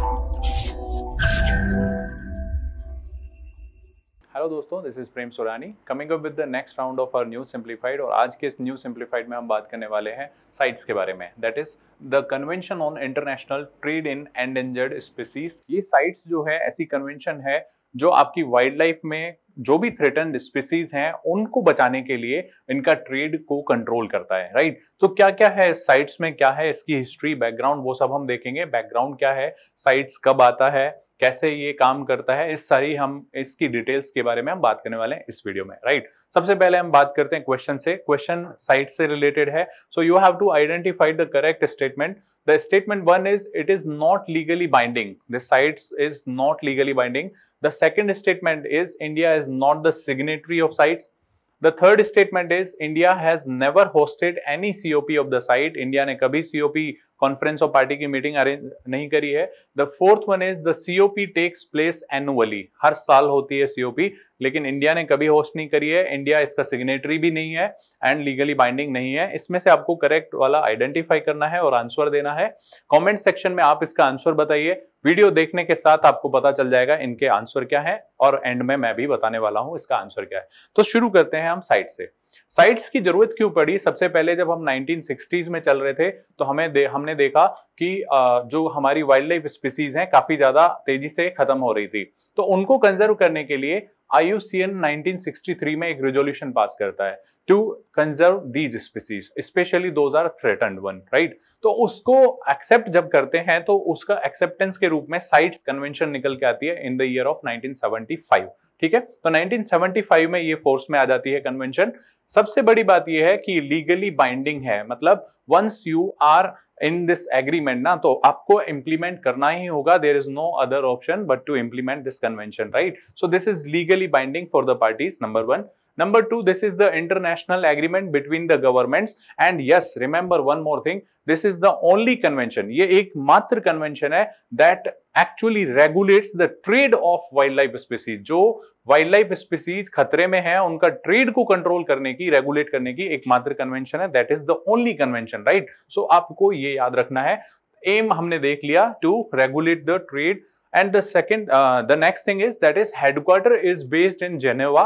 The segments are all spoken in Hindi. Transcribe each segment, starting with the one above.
Oh, हेलो दोस्तों this is Prem Sorani coming up with the next round of our new simplified और आज के इस न्यू सिंप्लीफाइड में हम बात करने वाले हैं साइट्स के बारे में that is the convention on international trade in endangered species ये साइट्स जो है ऐसी कन्वेंशन है जो आपकी वाइल्ड लाइफ में जो भी थ्रेटन स्पीसीज हैं उनको बचाने के लिए इनका ट्रेड को कंट्रोल करता है राइट तो क्या क्या है साइट्स में क्या है इसकी हिस्ट्री बैकग्राउंड वो सब हम देखेंगे बैकग्राउंड क्या है साइट्स कब आता है कैसे ये काम करता है इस सारी हम इसकी डिटेल्स के बारे में हम बात करने वाले हैं इस वीडियो में राइट right? सबसे पहले हम बात करते हैं क्वेश्चन से क्वेश्चन साइट से रिलेटेड है so you have to identify the correct statement the statement one is it is not legally binding the CITES is not legally binding the second statement is India is not the signatory of CITES The third statement is India has never hosted any COP of the site. India ने कभी COP कॉन्फ्रेंस ऑफ पार्टी की मीटिंग अरेंज नहीं करी है the fourth one is the COP takes place annually हर साल होती है सीओपी लेकिन इंडिया ने कभी होस्ट नहीं करी है इंडिया इसका सिग्नेटरी भी नहीं है एंड लीगली बाइंडिंग नहीं है इसमें से आपको करेक्ट वाला आइडेंटिफाई करना है और आंसर देना है कमेंट सेक्शन में आप इसका आंसर बताइए वीडियो देखने के साथ आपको पता चल जाएगा इनके आंसर क्या है और एंड में मैं भी बताने वाला हूं इसका आंसर क्या है तो शुरू करते हैं हम साइट से साइट्स की जरूरत क्यों पड़ी सबसे पहले जब हम 1960s में चल रहे थे तो हमें दे, हमने देखा कि जो हमारी वाइल्ड लाइफ स्पीसीज हैं काफी ज्यादा तेजी से खत्म हो रही थी तो उनको कंजर्व करने के लिए IUCN 1963 में एक रेजोल्यूशन पास करता है to conserve these species specially those are threaten one right तो उसको एक्सेप्ट जब करते हैं तो उसका एक्सेप्टेंस के रूप में साइट्स कन्वेंशन निकल के आती है इन द ईयर ऑफ 1975 ठीक है तो 1975 में ये फोर्स में आ जाती है कन्वेंशन सबसे बड़ी बात यह है कि लीगली बाइंडिंग है मतलब once you are in this agreement ना तो आपको इंप्लीमेंट करना ही होगा there is no other option but to implement this convention right so this is legally binding for the parties number one Number two, this is the international agreement between the governments. And yes, remember one more thing, this is the only convention. ये एक मात्र convention है that actually regulates the trade of wildlife species जो वाइल्ड लाइफ स्पीसीज खतरे में है उनका ट्रेड को कंट्रोल करने की रेगुलेट करने की एकमात्र कन्वेंशन है that is the only convention right so आपको ये याद रखना है एम हमने देख लिया to regulate the trade and the second uh, the next thing is that is headquarter is based in geneva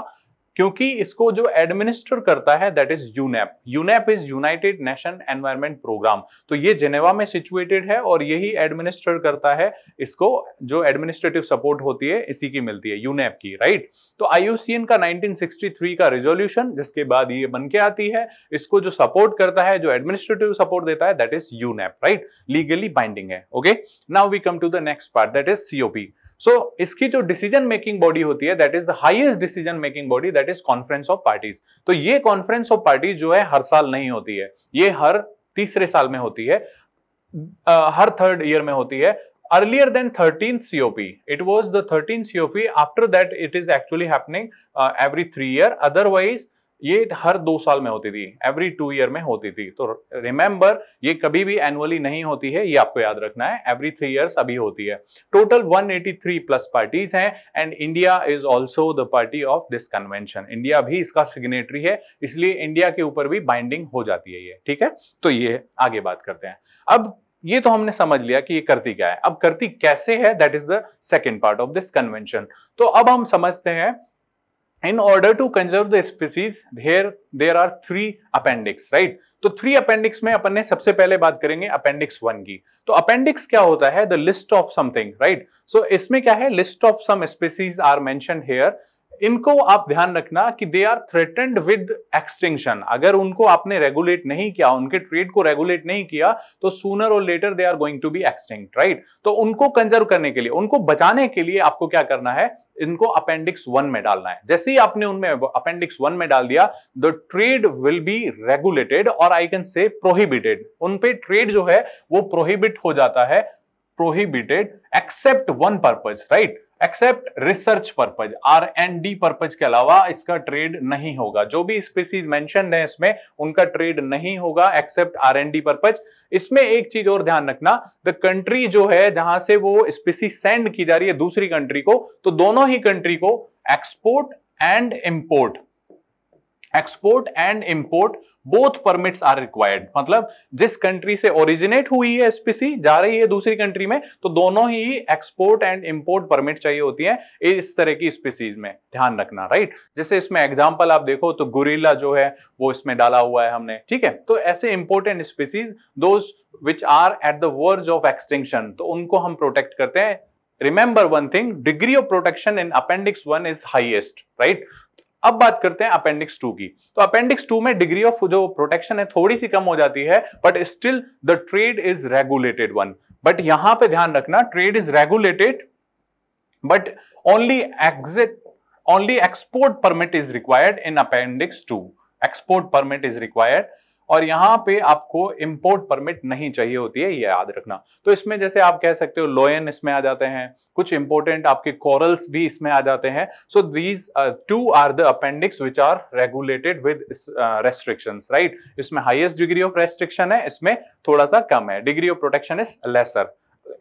क्योंकि इसको जो एडमिनिस्टर करता है that is UNEP UNEP is United Nation Environment Programme तो ये जेनेवा में सिचुएटेड है और यही एडमिनिस्टर करता है इसको जो एडमिनिस्ट्रेटिव सपोर्ट होती है इसी की मिलती है यूनेप की राइट तो आईयूसीएन का 1963 का रेजोल्यूशन जिसके बाद ये बन के आती है इसको जो सपोर्ट करता है जो एडमिनिस्ट्रेटिव सपोर्ट देता है that is UNEP right legally binding है okay now we come to the next part that is COP so so, इसकी जो डिसीजन मेकिंग बॉडी होती है that is the highest decision making body that is conference of parties तो ये कॉन्फ्रेंस ऑफ पार्टीज जो है हर साल नहीं होती है ये हर तीसरे साल में होती है uh, हर थर्ड ईयर में होती है earlier then thirteen COP it was thirteen COP after that it is actually happening every three year otherwise ये हर दो साल में होती थी एवरी टू ईयर में होती थी तो रिमेंबर ये कभी भी एनुअली नहीं होती है ये आपको याद रखना है एवरी थ्री ईयर्स अभी होती है टोटल 183 प्लस पार्टीज हैं and India is also the party of this convention India भी इसका सिग्नेटरी है इसलिए इंडिया के ऊपर भी बाइंडिंग हो जाती है ये ठीक है तो ये आगे बात करते हैं अब ये तो हमने समझ लिया कि ये करती क्या है अब करती कैसे है that is the second part of this convention तो अब हम समझते हैं in order to conserve the species here there are three appendix right तो थ्री अपेंडिक्स में अपन ने सबसे पहले बात करेंगे अपेंडिक्स वन की तो अपेंडिक्स क्या होता है the list of something right so इसमें क्या है list of some species are mention इनको आप ध्यान रखना कि they are threatened with extinction अगर उनको आपने रेगुलेट नहीं किया उनके ट्रेड को रेगुलेट नहीं किया तो सूनर और later they are going to be extinct right तो उनको कंजर्व करने के लिए उनको बचाने के लिए आपको क्या करना है इनको अपेंडिक्स वन में डालना है जैसे ही आपने उनमें अपेंडिक्स वन में डाल दिया the trade will be regulated और आई कैन से प्रोहिबिटेड उनपे ट्रेड जो है वो प्रोहिबिट हो जाता है prohibited except one purpose right except research purpose R and D purpose के अलावा इसका ट्रेड नहीं होगा जो भी स्पीसीज मेंशन है इसमें उनका ट्रेड नहीं होगा except R and D purpose इसमें एक चीज और ध्यान रखना द कंट्री जो है जहां से वो स्पीसीज सेंड की जा रही है दूसरी कंट्री को तो दोनों ही कंट्री को export and import export and import both permits are required मतलब जिस कंट्री से ओरिजिनेट हुई है एसपीसी जा रही है दूसरी कंट्री में तो दोनों ही एक्सपोर्ट एंड इम्पोर्ट परमिट चाहिए होती है इस तरह की स्पीसीज में ध्यान रखना राइट जैसे इसमें एग्जाम्पल आप देखो तो गुरीला जो है वो इसमें डाला हुआ है हमने ठीक है तो ऐसे इंपोर्टेंट स्पीसीज दो which are at the verge of extension तो उनको हम प्रोटेक्ट करते हैं remember one thing degree of protection in appendix one is highest right अब बात करते हैं अपेंडिक्स टू की तो अपेंडिक्स टू में डिग्री ऑफ जो प्रोटेक्शन है थोड़ी सी कम हो जाती है but still the trade is regulated one but यहां पे ध्यान रखना trade is regulated but only exit only export permit is required in appendix two export permit is required और यहाँ पे आपको इम्पोर्ट परमिट नहीं चाहिए होती है ये याद रखना तो इसमें जैसे आप कह सकते हो लोयन इसमें आ जाते हैं कुछ इंपोर्टेंट आपके कॉरल्स भी इसमें आ जाते हैं so these two are the appendix which are regulated with restriction right इसमें हाइएस्ट डिग्री ऑफ रेस्ट्रिक्शन है इसमें थोड़ा सा कम है degree of protection is lesser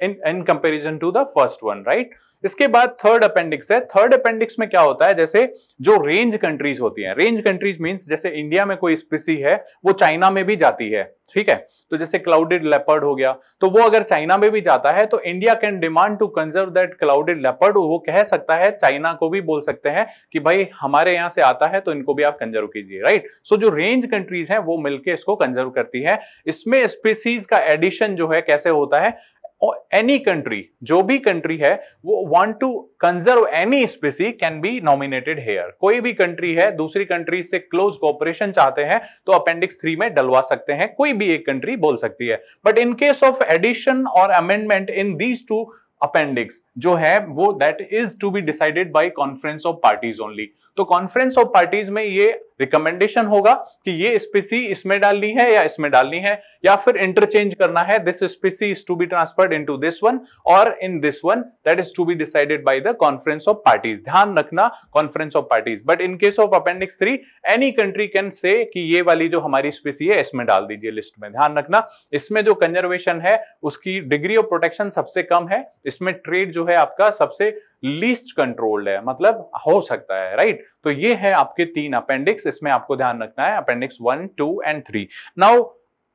in in comparison to the first one right इसके बाद थर्ड अपेंडिक्स है थर्ड अपेंडिक्स में क्या होता है जैसे जो रेंज कंट्रीज होती हैं रेंज कंट्रीज मींस जैसे इंडिया में कोई स्पीसी है वो चाइना में भी जाती है ठीक है तो जैसे क्लाउडेड लेपर्ड हो गया तो वो अगर चाइना में भी जाता है तो India can demand to conserve that clouded leopard वो कह सकता है चाइना को भी बोल सकते हैं कि भाई हमारे यहां से आता है तो इनको भी आप कंजर्व कीजिए राइट सो जो रेंज कंट्रीज है वो मिलकर इसको कंजर्व करती है इसमें स्पीसीज का एडिशन जो है कैसे होता है और एनी कंट्री जो भी कंट्री है वो want to conserve any species can be nominated here कोई भी कंट्री है दूसरी कंट्री से क्लोज कोऑपरेशन चाहते हैं तो अपेंडिक्स थ्री में डलवा सकते हैं कोई भी एक कंट्री बोल सकती है but in case of addition और amendment in these two appendix जो है वो that is to be decided by conference of parties only तो कॉन्फ्रेंस ऑफ पार्टीज में ये रिकमेंडेशन होगा कि ये स्पीसी इसमें डालनी है या इसमें डालनी है या फिर इंटरचेंज करना है this species is to be transferred into this one और in this one that is to be decided by the conference of parties ध्यान रखना conference of parties but in case of appendix three any country can say कि ये वाली जो हमारी स्पीसी है इसमें डाल दीजिए लिस्ट में ध्यान रखना इसमें जो कंजर्वेशन है उसकी डिग्री ऑफ प्रोटेक्शन सबसे कम है इसमें ट्रेड जो है आपका सबसे लीस्ट कंट्रोल्ड है मतलब हो सकता है राइट तो ये है आपके तीन अपेंडिक्स इसमें आपको ध्यान रखना है appendix one two and three now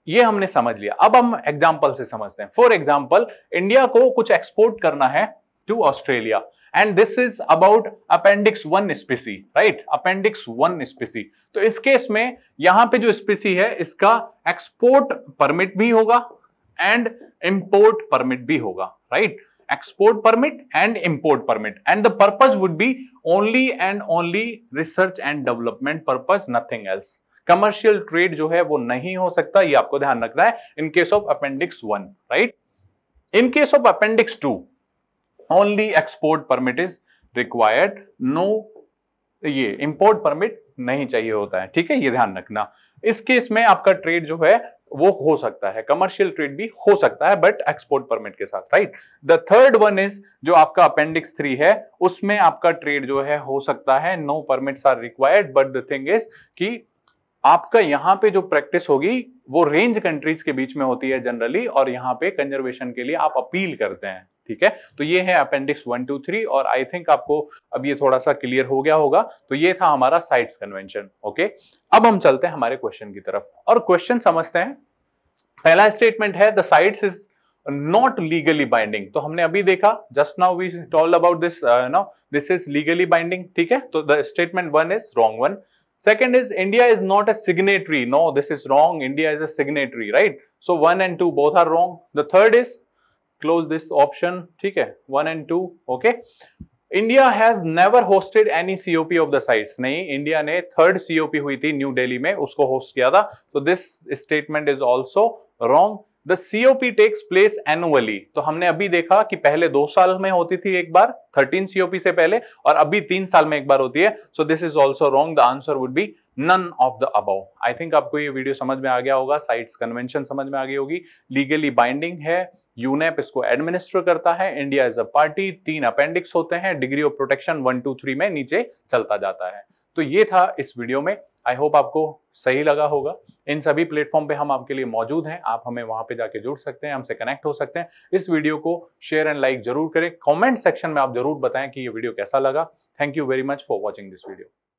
ये हमने समझ लिया अब हम एग्जाम्पल से समझते हैं फॉर एग्जाम्पल इंडिया को कुछ एक्सपोर्ट करना है to Australia and this is about appendix one species right appendix one species तो इस केस में यहां पे जो स्पीसी है इसका एक्सपोर्ट परमिट भी होगा एंड इंपोर्ट परमिट भी होगा right right? Export permit and import permit and the purpose would be only and only research and development purpose nothing else commercial trade जो है वो नहीं हो सकता ये आपको ध्यान रखना है in case of appendix one right in case of appendix two only export permit is required no ये इंपोर्ट परमिट नहीं चाहिए होता है ठीक है ये ध्यान रखना इस केस में आपका ट्रेड जो है वो हो सकता है कमर्शियल ट्रेड भी हो सकता है बट एक्सपोर्ट परमिट के साथ right the third one is जो आपका अपेंडिक्स थ्री है उसमें आपका ट्रेड जो है हो सकता है no permits are required but the thing is कि आपका यहाँ पे जो प्रैक्टिस होगी वो रेंज कंट्रीज के बीच में होती है जनरली और यहाँ पे कंजर्वेशन के लिए आप अपील करते हैं ठीक है तो ये है अपेंडिक्स वन टू थ्री और आई थिंक आपको अब ये थोड़ा सा क्लियर हो गया होगा तो ये था हमारा साइट्स कन्वेंशन ओके अब हम चलते हैं हमारे क्वेश्चन की तरफ और क्वेश्चन समझते हैं पहला स्टेटमेंट है the CITES is not legally binding तो हमने अभी देखा just now we talk about this no this is legally binding ठीक है तो the statement one is wrong one second is India is not a signatory no this is wrong India is a signatory, right so one and two both are wrong The is close this option ठीक है one and two okay India has never hosted any COP of the CITES नहीं इंडिया ने थर्ड सीओपी हुई थी न्यू दिल्ली में उसको होस्ट किया था तो this statement is also wrong the COP takes place annually तो हमने अभी देखा कि पहले दो साल में होती थी एक बार थर्टीन सीओपी से पहले और अभी तीन साल में एक बार होती है so this is also wrong the answer would be none of the above I think आपको ये वीडियो समझ में आ गया होगा साइट्स कन्वेंशन समझ में आ गई होगी लीगली बाइंडिंग है यूनेप इसको एडमिनिस्टर करता है इंडिया एज अ पार्टी तीन अपेंडिक्स होते हैं degree of protection one two three में नीचे चलता जाता है तो ये था इस वीडियो में आई होप आपको सही लगा होगा इन सभी प्लेटफॉर्म पे हम आपके लिए मौजूद हैं आप हमें वहां पे जाके जुड़ सकते हैं हमसे कनेक्ट हो सकते हैं इस वीडियो को शेयर एंड लाइक जरूर करें कमेंट सेक्शन में आप जरूर बताएं कि ये वीडियो कैसा लगा thank you very much for watching this video